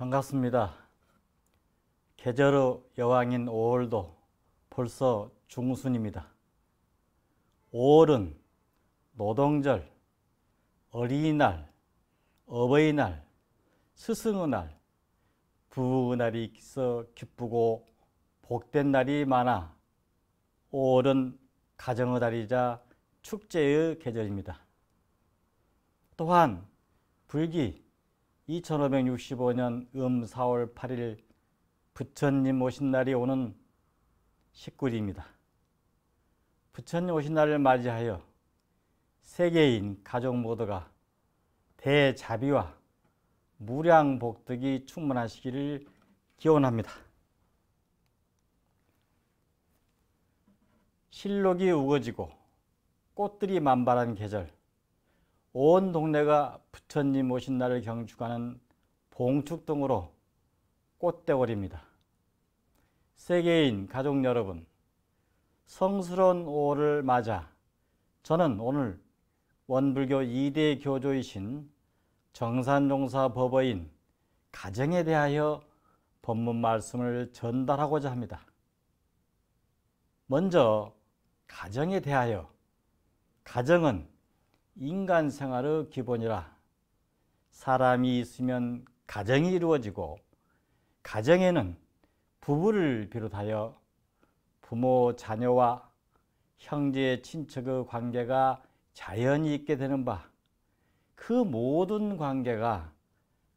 반갑습니다. 계절의 여왕인 5월도 벌써 중순입니다. 5월은 노동절, 어린이날, 어버이날, 스승의 날, 부부의 날이 있어 기쁘고 복된 날이 많아 5월은 가정의 달이자 축제의 계절입니다. 또한 불기, 2565년 음 4월 8일 부처님 오신 날이 오는 19일입니다. 부처님 오신 날을 맞이하여 세계인 가족 모두가 대자비와 무량복덕이 충만하시기를 기원합니다. 실록이 우거지고 꽃들이 만발한 계절 온 동네가 부처님 오신 날을 경축하는 봉축동으로 꽃대월입니다. 세계인 가족 여러분, 성스러운 5월을 맞아 저는 오늘 원불교 2대 교조이신 정산종사 법어인 가정에 대하여 법문 말씀을 전달하고자 합니다. 먼저 가정에 대하여 가정은 인간 생활의 기본이라 사람이 있으면 가정이 이루어지고 가정에는 부부를 비롯하여 부모, 자녀와 형제, 친척의 관계가 자연히 있게 되는 바 그 모든 관계가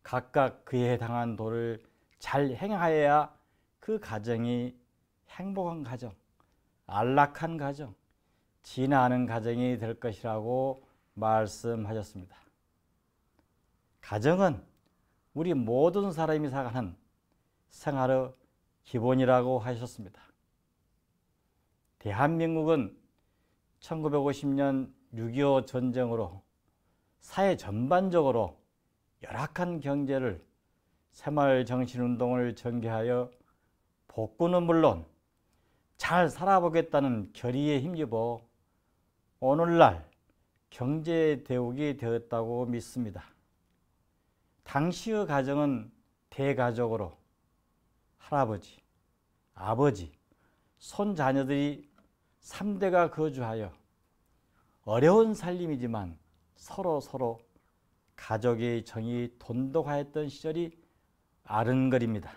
각각 그에 해당한 도를 잘 행하여야 그 가정이 행복한 가정, 안락한 가정, 진화하는 가정이 될 것이라고 말씀하셨습니다. 가정은 우리 모든 사람이 살아가는 생활의 기본이라고 하셨습니다. 대한민국은 1950년 6.25 전쟁으로 사회 전반적으로 열악한 경제를 새마을정신운동을 전개하여 복구는 물론 잘 살아보겠다는 결의에 힘입어 오늘날 경제 대국이 되었다고 믿습니다. 당시의 가정은 대가족으로 할아버지, 아버지, 손자녀들이 3대가 거주하여 어려운 살림이지만 서로 서로 가족의 정이 돈독하였던 시절이 아른거립니다.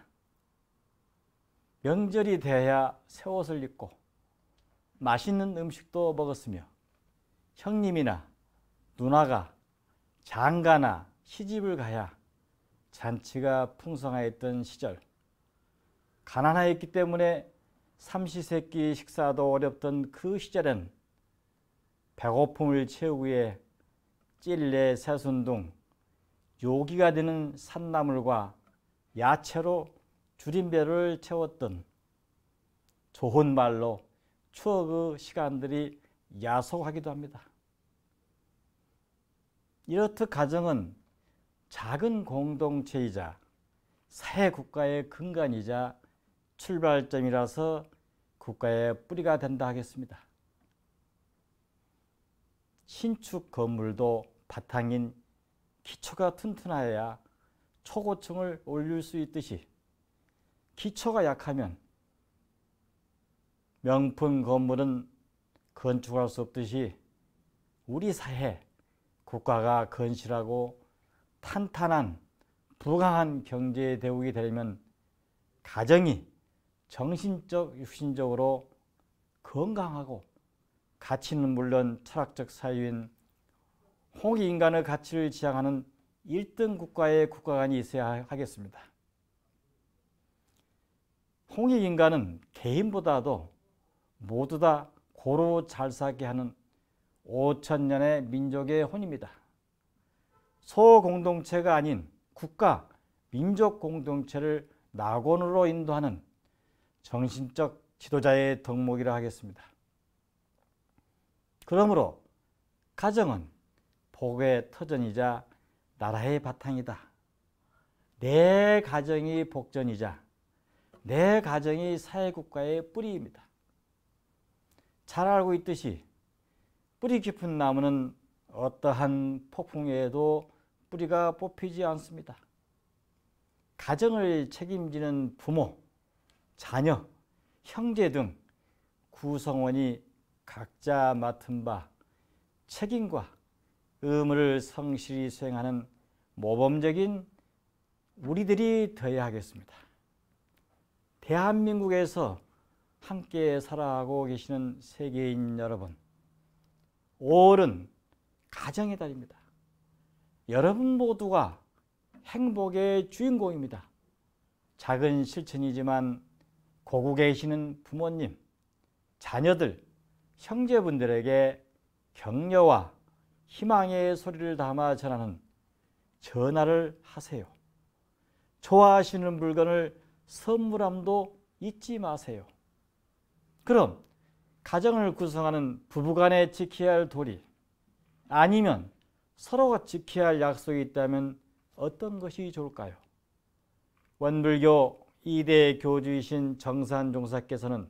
명절이 되야새 옷을 입고 맛있는 음식도 먹었으며 형님이나 누나가 장가나 시집을 가야 잔치가 풍성하였던 시절 가난하였기 때문에 삼시세끼 식사도 어렵던 그 시절엔 배고픔을 채우기 위해 찔레 새순 등 요기가 되는 산나물과 야채로 줄임배를 채웠던 좋은 말로 추억의 시간들이 야속하기도 합니다. 이렇듯 가정은 작은 공동체이자 사회 국가의 근간이자 출발점이라서 국가의 뿌리가 된다 하겠습니다. 신축 건물도 바탕인 기초가 튼튼하여야 초고층을 올릴 수 있듯이 기초가 약하면 명품 건물은 건축할 수 없듯이 우리 사회, 국가가 건실하고 탄탄한 부강한 경제의 대국이 되려면 가정이 정신적, 육신적으로 건강하고 가치는 물론 철학적 사유인 홍익 인간의 가치를 지향하는 1등 국가의 국가관이 있어야 하겠습니다. 홍익 인간은 개인보다도 모두 다 고루 잘 살게 하는 5천 년의 민족의 혼입니다. 소공동체가 아닌 국가, 민족 공동체를 낙원으로 인도하는 정신적 지도자의 덕목이라 하겠습니다. 그러므로 가정은 복의 터전이자 나라의 바탕이다. 내 가정이 복전이자 내 가정이 사회국가의 뿌리입니다. 잘 알고 있듯이 뿌리 깊은 나무는 어떠한 폭풍에도 뿌리가 뽑히지 않습니다. 가정을 책임지는 부모, 자녀, 형제 등 구성원이 각자 맡은 바 책임과 의무를 성실히 수행하는 모범적인 우리들이 되어야 하겠습니다. 대한민국에서 함께 살아가고 계시는 세계인 여러분, 올은 가정의 달입니다. 여러분 모두가 행복의 주인공입니다. 작은 실천이지만 고국 계시는 부모님, 자녀들, 형제분들에게 격려와 희망의 소리를 담아 전하는 전화를 하세요. 좋아하시는 물건을 선물함도 잊지 마세요. 그럼 가정을 구성하는 부부간에 지켜야 할 도리 아니면 서로가 지켜야 할 약속이 있다면 어떤 것이 좋을까요? 원불교 2대 교주이신 정산 종사께서는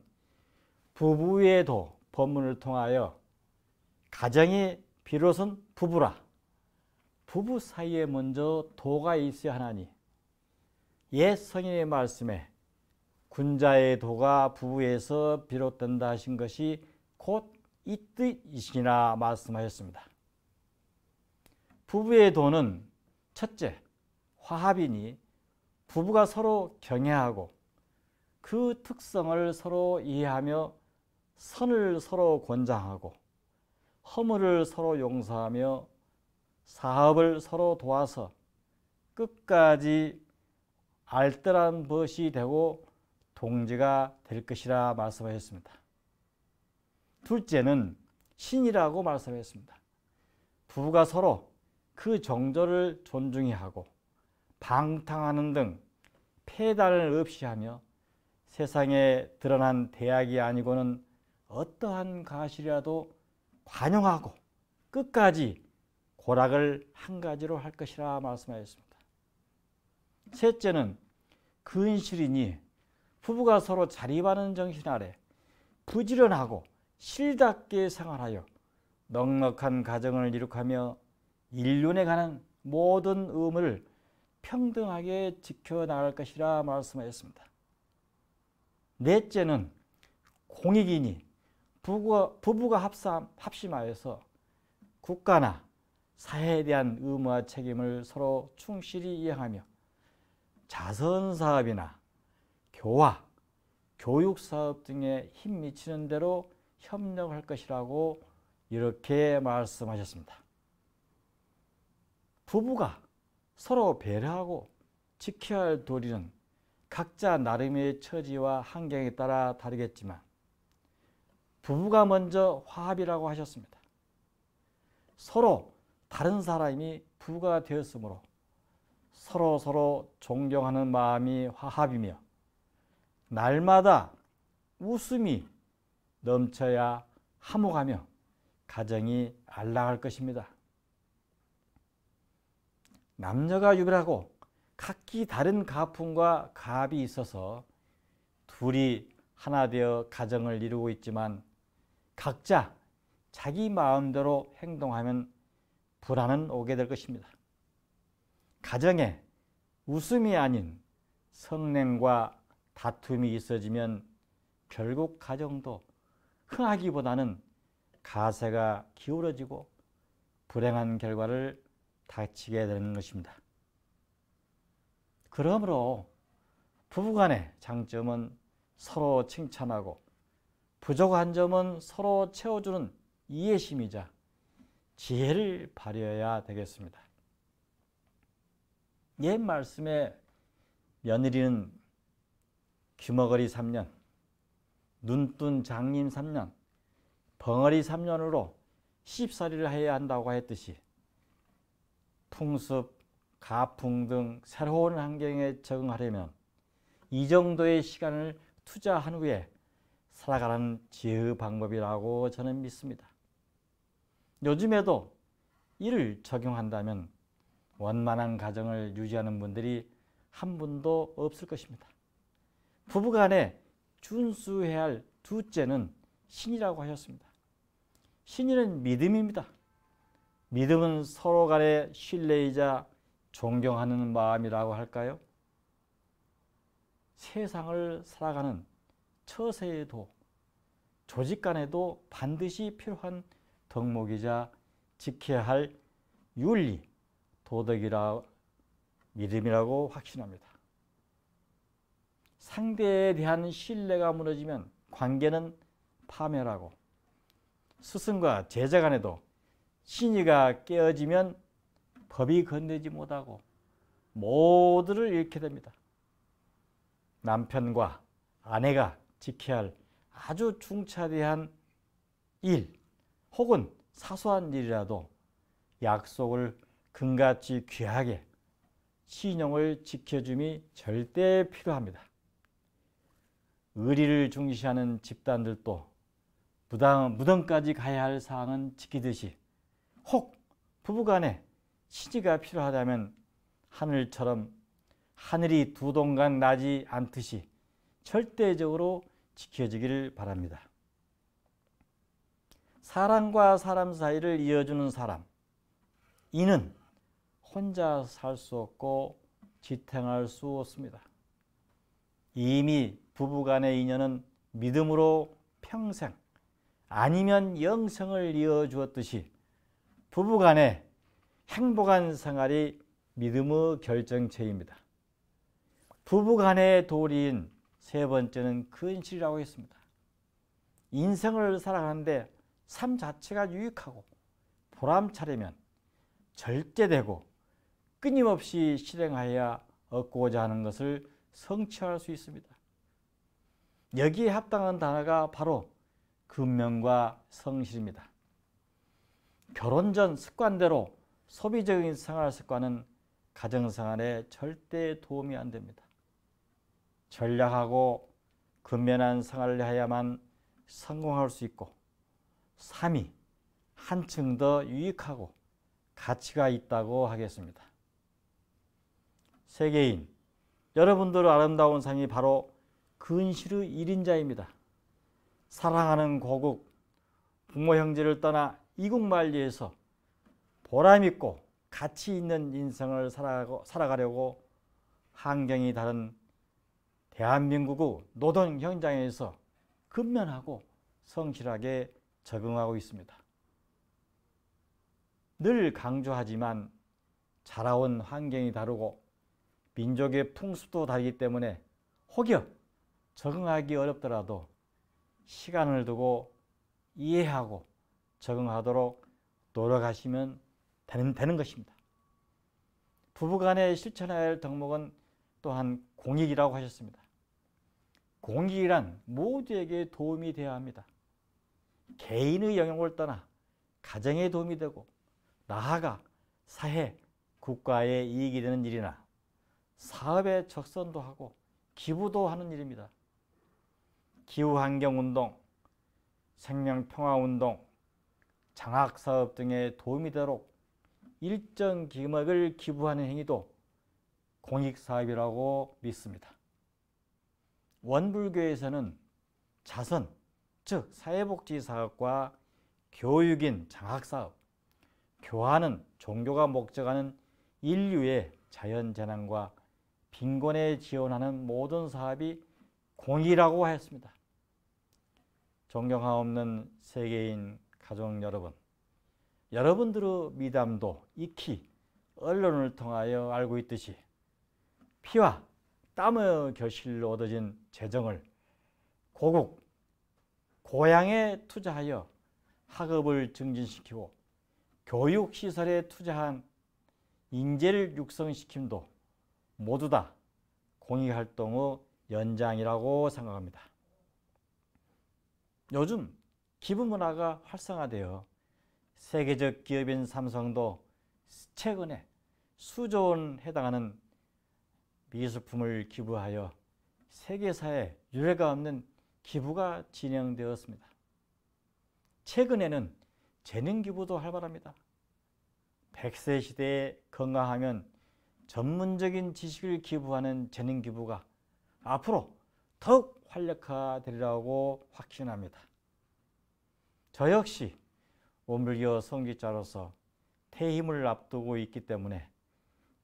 부부의 도 법문을 통하여 가정이 비로소 부부라 부부 사이에 먼저 도가 있어야 하나니 옛 성인의 말씀에 군자의 도가 부에서 부 비롯된다 하신 것이 곧 이 뜻이시나 말씀하셨습니다. 부부의 도는 첫째 화합이니 부부가 서로 경애하고 그 특성을 서로 이해하며 선을 서로 권장하고 허물을 서로 용서하며 사업을 서로 도와서 끝까지 알뜰한 벗이 되고 동지가 될 것이라 말씀하셨습니다. 둘째는 신이라고 말씀했습니다. 부부가 서로 그 정조를 존중히 하고 방탕하는 등 폐단을 없이 하며 세상에 드러난 대학이 아니고는 어떠한 가시라도 관용하고 끝까지 고락을 한 가지로 할 것이라 말씀하였습니다. 셋째는 근실이니 부부가 서로 자립하는 정신 아래 부지런하고 실답게 생활하여 넉넉한 가정을 이룩하며 인륜에 관한 모든 의무를 평등하게 지켜나갈 것이라 말씀하였습니다. 넷째는 공익이니 부부가, 부부가 합사, 합심하여서 국가나 사회에 대한 의무와 책임을 서로 충실히 이행하며 자선사업이나 교화, 교육 사업 등에 힘 미치는 대로 협력할 것이라고 이렇게 말씀하셨습니다. 부부가 서로 배려하고 지켜야 할 도리는 각자 나름의 처지와 환경에 따라 다르겠지만 부부가 먼저 화합이라고 하셨습니다. 서로 다른 사람이 부가 되었으므로 서로 서로 존경하는 마음이 화합이며 날마다 웃음이 넘쳐야 화목하며 가정이 안락할 것입니다. 남녀가 유별하고 각기 다른 가풍과 갑이 있어서 둘이 하나 되어 가정을 이루고 있지만 각자 자기 마음대로 행동하면 불안은 오게 될 것입니다. 가정에 웃음이 아닌 성냄과 다툼이 있어지면 결국 가정도 흥하기보다는 가세가 기울어지고 불행한 결과를 닥치게 되는 것입니다. 그러므로 부부간의 장점은 서로 칭찬하고 부족한 점은 서로 채워주는 이해심이자 지혜를 발휘해야 되겠습니다. 옛 말씀에 며느리는 귀머거리 3년, 눈뜬 장님 3년, 벙어리 3년으로 시집살이를 해야 한다고 했듯이 풍습, 가풍 등 새로운 환경에 적응하려면 이 정도의 시간을 투자한 후에 살아가는 지혜의 방법이라고 저는 믿습니다. 요즘에도 이를 적용한다면 원만한 가정을 유지하는 분들이 한 분도 없을 것입니다. 부부간에 준수해야 할 두째는 신이라고 하셨습니다. 신이는 믿음입니다. 믿음은 서로 간의 신뢰이자 존경하는 마음이라고 할까요? 세상을 살아가는 처세에도 조직 간에도 반드시 필요한 덕목이자 지켜야 할 윤리, 도덕이라 믿음이라고 확신합니다. 상대에 대한 신뢰가 무너지면 관계는 파멸하고 스승과 제자 간에도 신의가 깨어지면 법이 건네지 못하고 모두를 잃게 됩니다. 남편과 아내가 지켜야 할 아주 중차대한 일 혹은 사소한 일이라도 약속을 금같이 귀하게 신용을 지켜줌이 절대 필요합니다. 의리를 중시하는 집단들도 무당, 무덤까지 가야 할 사항은 지키듯이 혹 부부간에 시지가 필요하다면 하늘처럼 하늘이 두 동강 나지 않듯이 절대적으로 지켜지기를 바랍니다. 사람과 사람 사이를 이어주는 사람 이는 혼자 살 수 없고 지탱할 수 없습니다. 이미 부부간의 인연은 믿음으로 평생 아니면 영생을 이어 주었듯이 부부간의 행복한 생활이 믿음의 결정체입니다. 부부간의 도리인 세 번째는 근실이라고 했습니다. 인생을 살아가는데 삶 자체가 유익하고 보람차려면 절제되고 끊임없이 실행하여 얻고자 하는 것을 성취할 수 있습니다. 여기에 합당한 단어가 바로 근면과 성실입니다. 결혼 전 습관대로 소비적인 생활 습관은 가정생활에 절대 도움이 안 됩니다. 전략하고 근면한 생활을 해야만 성공할 수 있고 삶이 한층 더 유익하고 가치가 있다고 하겠습니다. 세계인, 여러분들 아름다운 삶이 바로 근시루 1인자입니다. 사랑하는 고국 부모 형제를 떠나 이국 만리에서 보람있고 가치 있는 인생을 살아가려고 환경이 다른 대한민국의 노동 현장에서 근면하고 성실하게 적응하고 있습니다. 늘 강조하지만 자라온 환경이 다르고 민족의 풍습도 다르기 때문에 혹여 적응하기 어렵더라도 시간을 두고 이해하고 적응하도록 노력하시면 되는, 되는 것입니다. 부부간에 실천해야 할 덕목은 또한 공익이라고 하셨습니다. 공익이란 모두에게 도움이 되어야 합니다. 개인의 영역을 떠나 가정에 도움이 되고 나아가 사회, 국가에 이익이 되는 일이나 사업에 적선도 하고 기부도 하는 일입니다. 기후환경운동, 생명평화운동, 장학사업 등에 도움이 되도록 일정 기 금액을 기부하는 행위도 공익사업이라고 믿습니다. 원불교에서는 자선, 즉 사회복지사업과 교육인 장학사업, 교환은 종교가 목적하는 인류의 자연재난과 빈곤에 지원하는 모든 사업이 공이라고 하였습니다. 존경하옵는 세계인 가족 여러분, 여러분들의 미담도 익히 언론을 통하여 알고 있듯이 피와 땀의 결실로 얻어진 재정을 고국, 고향에 투자하여 학업을 증진시키고 교육시설에 투자한 인재를 육성시킴도 모두 다 공익활동의 연장이라고 생각합니다. 요즘 기부 문화가 활성화되어 세계적 기업인 삼성도 최근에 수조 원 해당하는 미술품을 기부하여 세계사에 유례가 없는 기부가 진행되었습니다. 최근에는 재능 기부도 활발합니다. 100세 시대에 건강하면 전문적인 지식을 기부하는 재능 기부가 앞으로 더욱 활력화되리라고 확신합니다. 저 역시 원불교 성직자로서 퇴임을 앞두고 있기 때문에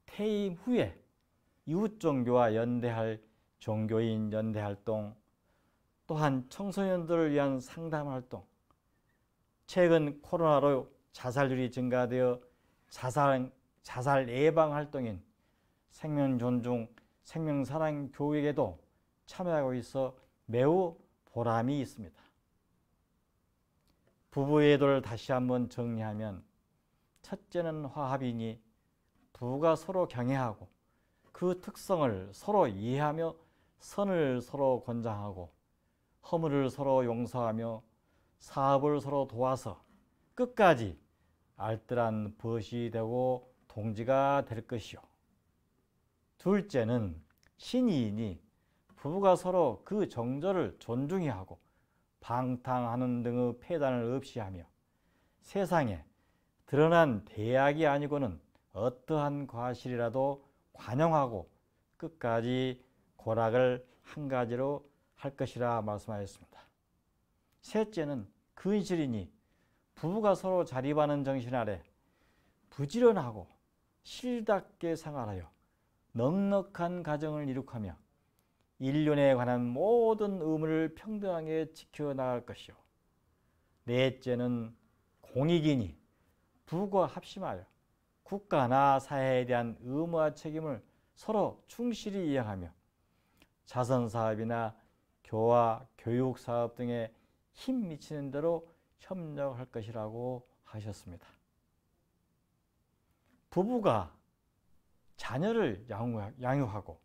퇴임 후에 이웃 종교와 연대할 종교인 연대 활동 또한 청소년들을 위한 상담 활동 최근 코로나로 자살률이 증가되어 자살 자살 예방 활동인 생명 존중 생명 사랑 교육에도 참여하고 있어 매우 보람이 있습니다. 부부의 도를 다시 한번 정리하면 첫째는 화합이니 부부가 서로 경애하고 그 특성을 서로 이해하며 선을 서로 권장하고 허물을 서로 용서하며 사업을 서로 도와서 끝까지 알뜰한 벗이 되고 동지가 될 것이요. 둘째는 신이니 부부가 서로 그 정절을 존중히 하고 방탕하는 등의 폐단을 없이 하며 세상에 드러난 대약이 아니고는 어떠한 과실이라도 관용하고 끝까지 고락을 한 가지로 할 것이라 말씀하셨습니다 셋째는 근실이니 그 부부가 서로 자립하는 정신 아래 부지런하고 실답게 생활하여 넉넉한 가정을 이룩하며 인륜에 관한 모든 의무를 평등하게 지켜나갈 것이요. 넷째는 공익이니 부과 합심하여 국가나 사회에 대한 의무와 책임을 서로 충실히 이행하며 자선사업이나 교화, 교육사업 등에 힘 미치는 대로 협력할 것이라고 하셨습니다. 부부가 자녀를 양육하고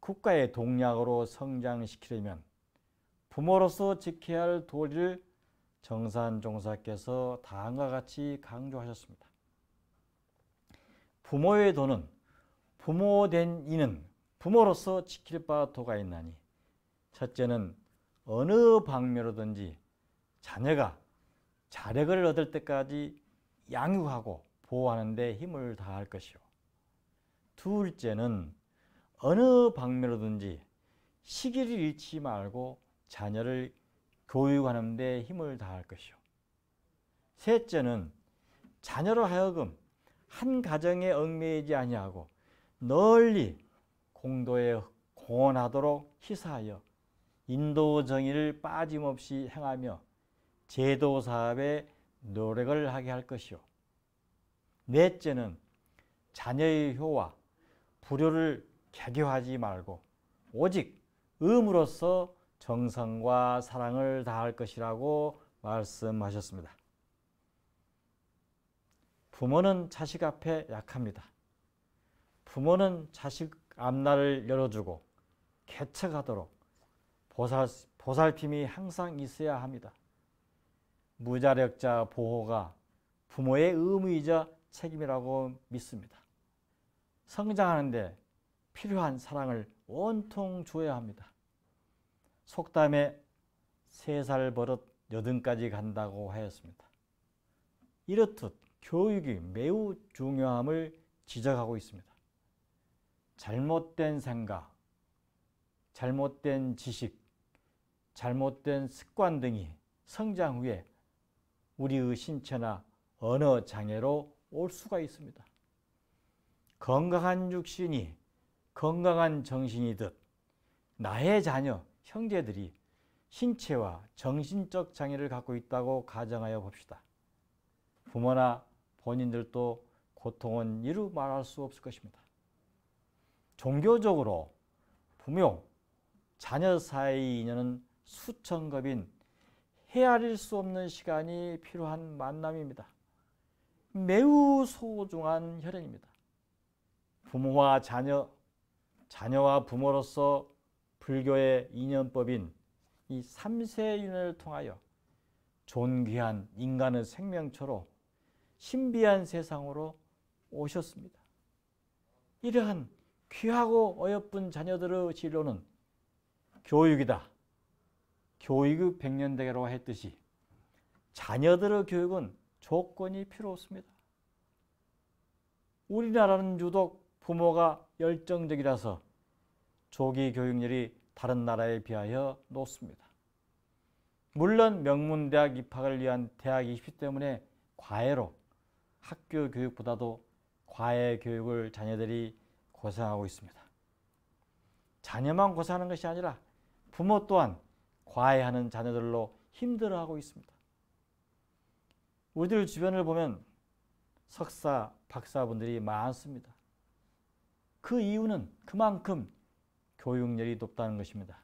국가의 동력으로 성장시키려면 부모로서 지켜야 할 도리를 정산 종사께서 다음과 같이 강조하셨습니다. 부모의 도는 부모된 이는 부모로서 지킬 바 도가 있나니 첫째는 어느 방면으로든지 자녀가 자력을 얻을 때까지 양육하고 보호하는 데 힘을 다할 것이요. 둘째는 어느 방면으로든지 시기를 잃지 말고 자녀를 교육하는 데 힘을 다할 것이요. 셋째는 자녀로 하여금 한 가정에 얽매이지 아니하고 널리 공도에 공헌하도록 희사하여 인도 정의를 빠짐없이 행하며 제도 사업에 노력을 하게 할 것이요. 넷째는 자녀의 효와 불효를 개교하지 말고 오직 음으로써 정성과 사랑을 다할 것이라고 말씀하셨습니다. 부모는 자식 앞에 약합니다. 부모는 자식 앞날을 열어주고 개척하도록 보살, 보살핌이 항상 있어야 합니다. 무자력자 보호가 부모의 의무이자 책임이라고 믿습니다. 성장하는데 필요한 사랑을 온통 줘야 합니다. 속담에 세 살 버릇 여든까지 간다고 하였습니다. 이렇듯 교육이 매우 중요함을 지적하고 있습니다. 잘못된 생각, 잘못된 지식, 잘못된 습관 등이 성장 후에 우리의 신체나 언어 장애로 올 수가 있습니다. 건강한 육신이 건강한 정신이듯 나의 자녀, 형제들이 신체와 정신적 장애를 갖고 있다고 가정하여 봅시다. 부모나 본인들도 고통은 이루 말할 수 없을 것입니다. 종교적으로 부모, 자녀 사이의 인연은 수천겁인 헤아릴 수 없는 시간이 필요한 만남입니다. 매우 소중한 혈연입니다. 부모와 자녀, 자녀와 부모로서 불교의 인연법인 이 삼세윤회를 통하여 존귀한 인간의 생명처로 신비한 세상으로 오셨습니다. 이러한 귀하고 어여쁜 자녀들의 진로는 교육이다. 교육의 백년대계로 했듯이 자녀들의 교육은 조건이 필요 없습니다. 우리나라는 유독 부모가 열정적이라서 조기 교육률이 다른 나라에 비하여 높습니다. 물론 명문대학 입학을 위한 대학 입시 때문에 과외로 학교 교육보다도 과외 교육을 자녀들이 고생하고 있습니다. 자녀만 고생하는 것이 아니라 부모 또한 과외하는 자녀들로 힘들어하고 있습니다. 우리들 주변을 보면 석사, 박사분들이 많습니다. 그 이유는 그만큼 교육열이 높다는 것입니다.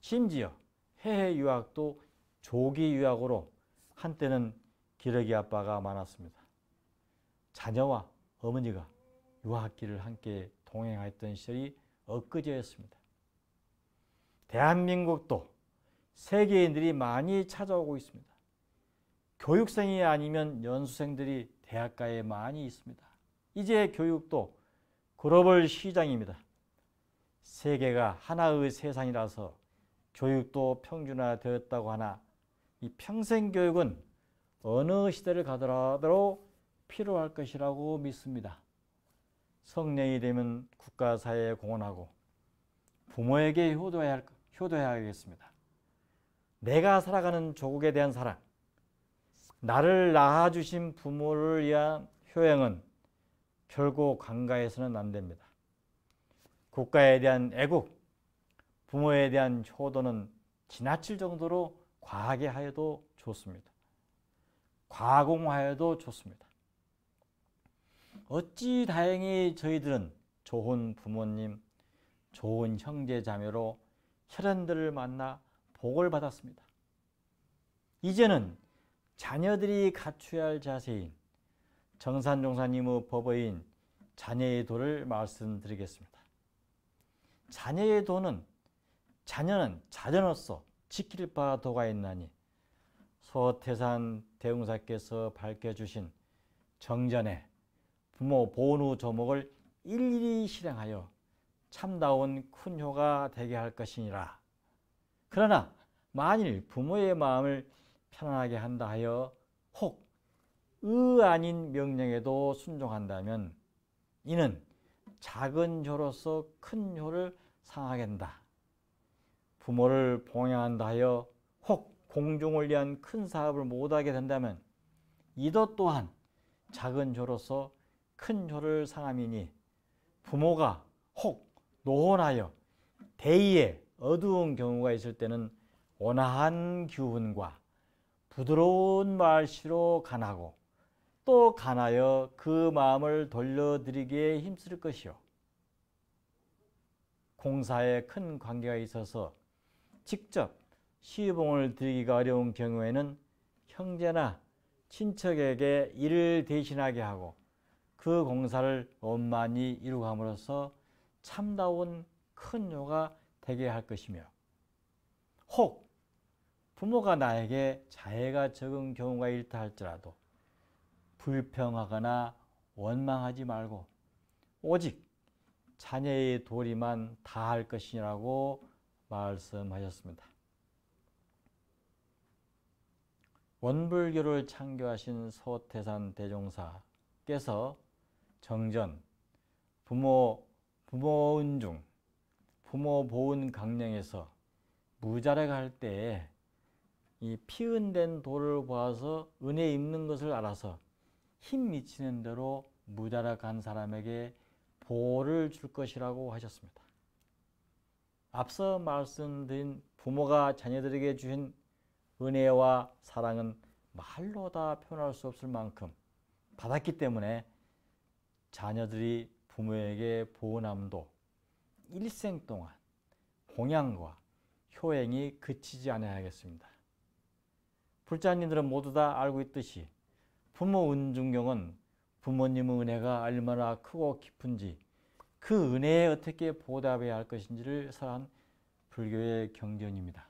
심지어 해외 유학도 조기 유학으로 한때는 기러기 아빠가 많았습니다. 자녀와 어머니가 유학길을 함께 동행했던 시절이 엊그제였습니다. 대한민국도 세계인들이 많이 찾아오고 있습니다. 교육생이 아니면 연수생들이 대학가에 많이 있습니다. 이제 교육도 글로벌 시장입니다. 세계가 하나의 세상이라서 교육도 평준화되었다고 하나 이 평생교육은 어느 시대를 가더라도 필요할 것이라고 믿습니다. 성년이 되면 국가사회에 공헌하고 부모에게 효도해야, 할, 효도해야겠습니다. 내가 살아가는 조국에 대한 사랑, 나를 낳아주신 부모를 위한 효행은 결코 간가해서는안 됩니다. 국가에 대한 애국, 부모에 대한 효도는 지나칠 정도로 과하게 하여도 좋습니다. 과공하여도 좋습니다. 어찌 다행히 저희들은 좋은 부모님, 좋은 형제 자매로 혈연들을 만나 복을 받았습니다. 이제는 자녀들이 갖추야할 자세인 정산 종사님의 법어인 자녀의 도를 말씀드리겠습니다. 자녀의 도는 자녀는 자녀로서 지킬 바 도가 있나니 서태산 대웅사께서 밝혀주신 정전에 부모 보훈 조목을 일일이 실행하여 참다운 큰 효가 되게 할 것이니라. 그러나 만일 부모의 마음을 편안하게 한다 하여 혹의 아닌 명령에도 순종한다면 이는 작은 효로서 큰 효를 상하게 다 부모를 봉양한다 하여 혹 공중을 위한 큰 사업을 못하게 된다면 이도 또한 작은 효로서 큰 효를 상함이니 부모가 혹 노혼하여 대의에 어두운 경우가 있을 때는 온화한 교훈과 부드러운 말씨로 간하고 또 가나여 그 마음을 돌려드리기에 힘쓸 것이요. 공사에 큰 관계가 있어서 직접 시봉을 드리기가 어려운 경우에는 형제나 친척에게 일을 대신하게 하고 그 공사를 원만히 이루함으로써 참다운 큰 요가 되게 할 것이며 혹 부모가 나에게 자해가 적은 경우가 일다 할지라도 불평하거나 원망하지 말고 오직 자녀의 도리만 다할 것이라고 말씀하셨습니다. 원불교를 창교하신 서태산 대종사께서 정전, 부모, 부모은중, 부모 보은 강령에서 무자락 할 때에 이 피은된 돌을 보서 은혜 입는 것을 알아서 힘 미치는 대로 무자라 간 사람에게 보호를 줄 것이라고 하셨습니다. 앞서 말씀드린 부모가 자녀들에게 주신 은혜와 사랑은 말로 다 표현할 수 없을 만큼 받았기 때문에 자녀들이 부모에게 보호남도 일생 동안 공양과 효행이 그치지 않아야 겠습니다 불자님들은 모두 다 알고 있듯이 부모 은중경은 부모님의 은혜가 얼마나 크고 깊은지 그 은혜에 어떻게 보답해야 할 것인지를 설한 불교의 경전입니다.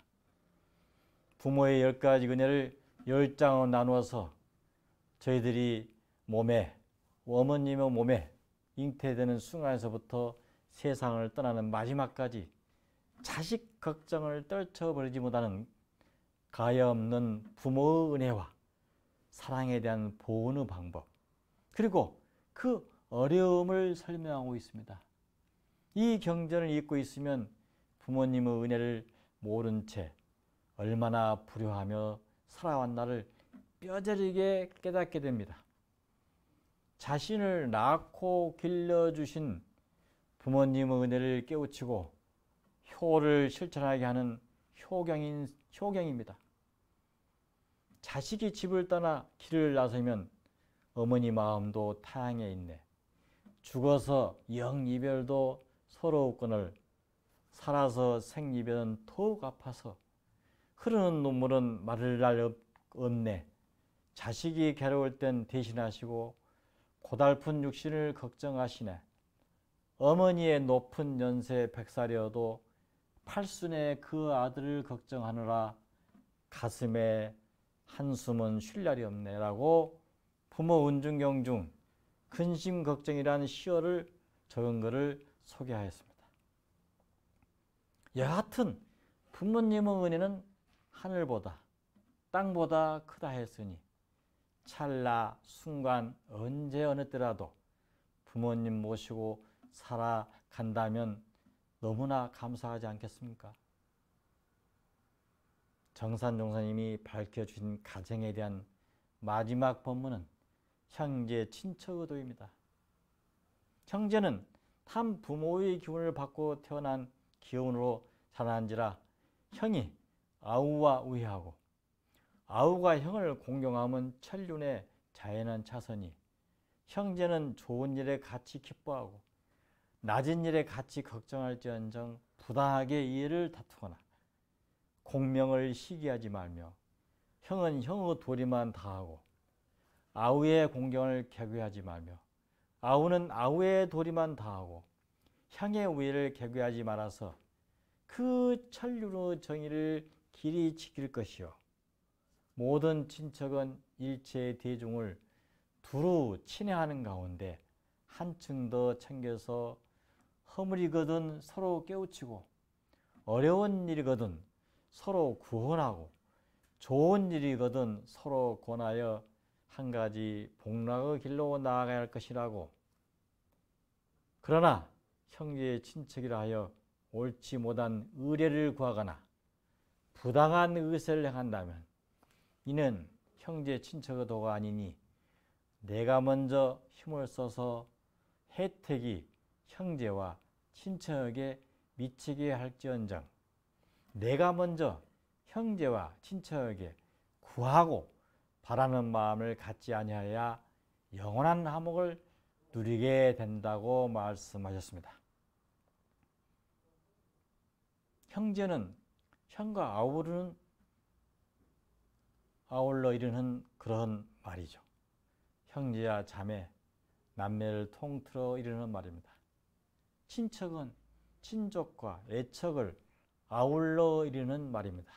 부모의 열 가지 은혜를 열 장으로 나누어서 저희들이 몸에 어머님의 몸에 잉태되는 순간에서부터 세상을 떠나는 마지막까지 자식 걱정을 떨쳐버리지 못하는 가여 없는 부모의 은혜와 사랑에 대한 보호의 방법, 그리고 그 어려움을 설명하고 있습니다. 이 경전을 읽고 있으면 부모님의 은혜를 모른 채 얼마나 불효하며 살아왔나를 뼈저리게 깨닫게 됩니다. 자신을 낳고 길러주신 부모님의 은혜를 깨우치고 효를 실천하게 하는 효경인, 효경입니다. 자식이 집을 떠나 길을 나서면 어머니 마음도 타향에 있네. 죽어서 영 이별도 서러웠거늘 살아서 생 이별은 더욱 아파서 흐르는 눈물은 마를 날 없네. 자식이 괴로울 땐 대신하시고 고달픈 육신을 걱정하시네. 어머니의 높은 연세 백살이어도 팔순의 그 아들을 걱정하느라 가슴에 한숨은 쉴 날이 없네라고 부모 운중경중 근심 걱정이라는 시어를 적은 것을 소개하였습니다. 여하튼 부모님의 은혜는 하늘보다 땅보다 크다 했으니 찰나 순간 언제 어느 때라도 부모님 모시고 살아간다면 너무나 감사하지 않겠습니까? 정산 종사님이 밝혀주신 가정에 대한 마지막 법문은 형제 친척의도입니다. 형제는 한 부모의 기운을 받고 태어난 기운으로 자라지라 형이 아우와 우회하고 아우가 형을 공경함은 천륜의 자연한 차선이 형제는 좋은 일에 같이 기뻐하고 낮은 일에 같이 걱정할지언정 부당하게 이해를 다투거나 공명을 시기하지 말며 형은 형의 도리만 다하고 아우의 공경을 개괴하지 말며 아우는 아우의 도리만 다하고 향의 우애를 개괴하지 말아서 그 천류로 정의를 길이 지킬 것이요 모든 친척은 일체의 대중을 두루 친애하는 가운데 한층 더 챙겨서 허물이거든 서로 깨우치고 어려운 일이거든 서로 구원하고 좋은 일이거든 서로 권하여 한 가지 복락의 길로 나아가야 할 것이라고 그러나 형제의 친척이라 하여 옳지 못한 의뢰를 구하거나 부당한 의세를 행한다면 이는 형제 의 친척의 도가 아니니 내가 먼저 힘을 써서 혜택이 형제와 친척에게 미치게 할지언정 내가 먼저 형제와 친척에게 구하고 바라는 마음을 갖지 아니하여야 영원한 화목을 누리게 된다고 말씀하셨습니다. 형제는 형과 아우르는 아울러 이르는 그런 말이죠. 형제야 자매, 남매를 통틀어 이르는 말입니다. 친척은 친족과 애척을 아울러 이르는 말입니다.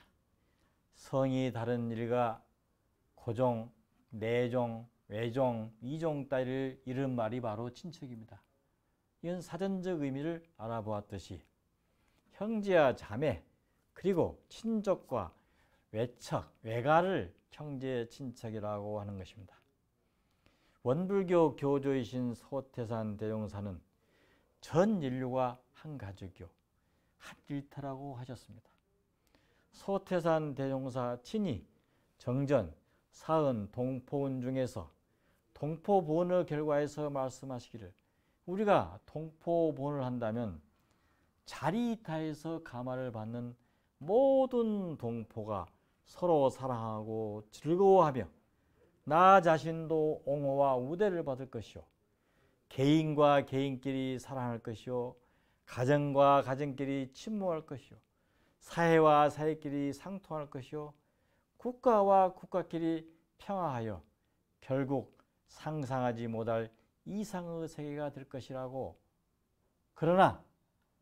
성이 다른 일과 고종, 내종, 외종, 이종 따위를 이른 말이 바로 친척입니다. 이건 사전적 의미를 알아보았듯이 형제와 자매 그리고 친족과 외척, 외가를 형제 친척이라고 하는 것입니다. 원불교 교조이신 소태산 대종사는 전 인류가 한 가족이요. 한길타라고 하셨습니다. 서태산 대종사 친히 정전, 사은, 동포운 중에서 동포본의 결과에서 말씀하시기를 우리가 동포본을 한다면 자리타에서 가마를 받는 모든 동포가 서로 사랑하고 즐거워하며 나 자신도 옹호와 우대를 받을 것이요 개인과 개인끼리 사랑할 것이요 가정과 가정끼리 침묵할 것이요. 사회와 사회끼리 상통할 것이요. 국가와 국가끼리 평화하여 결국 상상하지 못할 이상의 세계가 될 것이라고. 그러나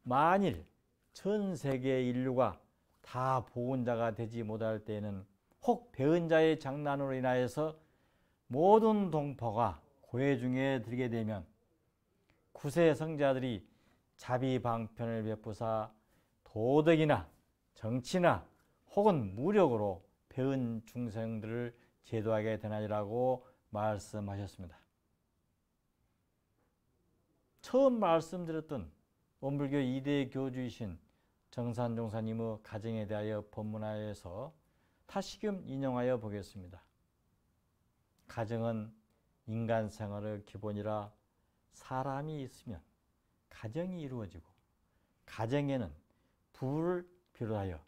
만일 전 세계 인류가 다 보은자가 되지 못할 때에는 혹 배은자의 장난으로 인하여서 모든 동포가 고해 중에 들게 되면 구세 성자들이 자비 방편을 베푸사 도덕이나 정치나 혹은 무력으로 배운 중생들을 제도하게 되나니라고 말씀하셨습니다. 처음 말씀드렸던 원불교 2대 교주이신 정산종사님의 가정에 대하여 법문하에서 다시금 인용하여 보겠습니다. 가정은 인간 생활의 기본이라 사람이 있으면 가정이 이루어지고 가정에는 부를 비롯하여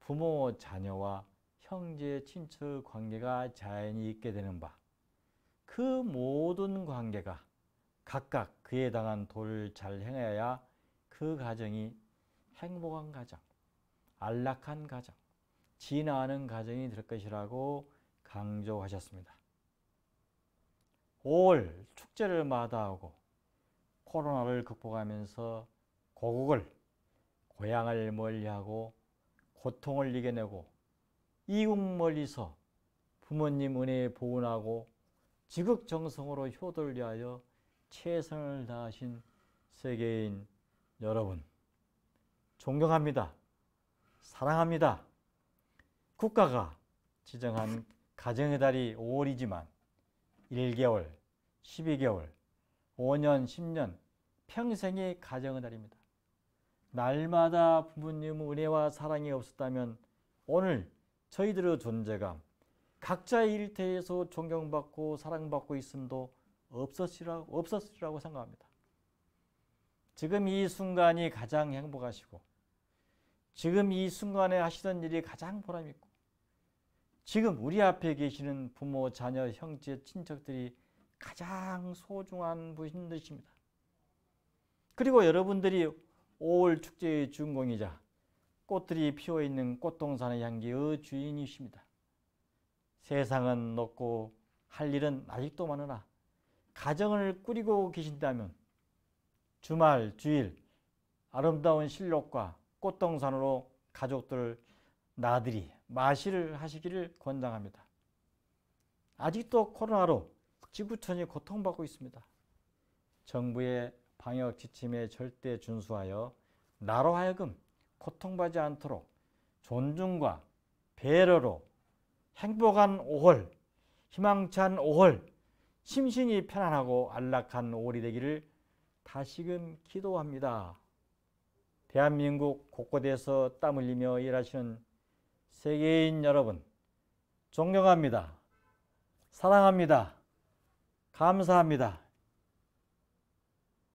부모, 자녀와 형제, 친척 관계가 자연히 있게 되는 바 그 모든 관계가 각각 그에 해당한 도를 잘 행해야 그 가정이 행복한 가정, 안락한 가정, 진화하는 가정이 될 것이라고 강조하셨습니다. 5월 축제를 마다하고 코로나를 극복하면서 고국을 고향을 멀리하고 고통을 이겨내고 이국 멀리서 부모님 은혜에 보은하고 지극정성으로 효도를 위하여 최선을 다하신 세계인 여러분 존경합니다. 사랑합니다. 국가가 지정한 가정의 달이 5월이지만 1개월, 12개월, 5년, 10년, 평생의 가정의 다립니다. 날마다 부모님 은혜와 사랑이 없었다면 오늘 저희들의 존재가 각자의 일터에서 존경받고 사랑받고 있음도 없었으리라고, 없었으리라고 생각합니다. 지금 이 순간이 가장 행복하시고 지금 이 순간에 하시던 일이 가장 보람있고 지금 우리 앞에 계시는 부모, 자녀, 형제, 친척들이 가장 소중한 분이신 니다 그리고 여러분들이 5월 축제의 주인공이자 꽃들이 피어 있는 꽃동산의 향기의 주인이십니다. 세상은 높고 할 일은 아직도 많으나 가정을 꾸리고 계신다면 주말, 주일 아름다운 실록과 꽃동산으로 가족들 나들이, 마시를 하시기를 권장합니다. 아직도 코로나로 지구촌이 고통받고 있습니다. 정부의 방역 지침에 절대 준수하여 나로 하여금 고통받지 않도록 존중과 배려로 행복한 5월, 희망찬 5월, 심신이 편안하고 안락한 5월이 되기를 다시금 기도합니다. 대한민국 곳곳에서 땀 흘리며 일하시는 세계인 여러분, 존경합니다. 사랑합니다. 감사합니다.